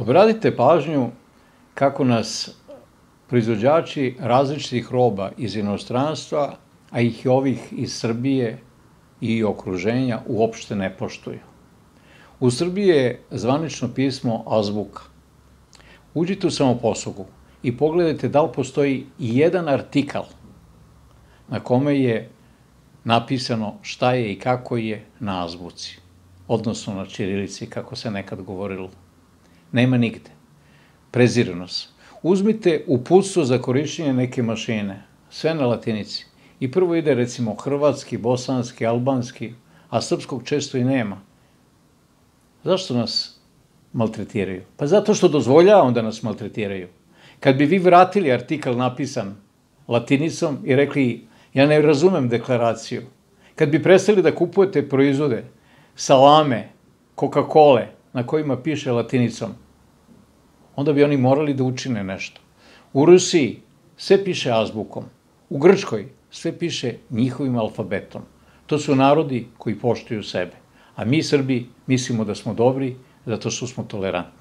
Obradite pažnju kako nas proizvođači različitih roba iz inostranstva, a ih i ovih iz Srbije i okruženja uopšte ne poštuju. U Srbiji je zvanično pismo azbuka. Uđite u samoposlugu i pogledajte da li postoji jedan artikal na kome je napisano šta je i kako je na azbuci, odnosno na čirilici, kako se nekad govorilo. Nema nigde. Prezirano se. Uzmite uputstvo za korišćenje neke mašine, sve na latinici. I prvo ide recimo hrvatski, bosanski, albanski, a srpskog često i nema. Zašto nas maltretiraju? Pa zato što dozvolja onda nas maltretiraju. Kad bi vi vratili artikal napisan latinicom i rekli ja ne razumem deklaraciju, kad bi prestali da kupujete proizvode, salame, Coca-Cola, na kojima piše latinicom, onda bi oni morali da učine nešto. U Rusiji sve piše azbukom, u Grčkoj sve piše njihovim alfabetom. To su narodi koji poštuju sebe. A mi Srbi mislimo da smo dobri zato što smo tolerantni.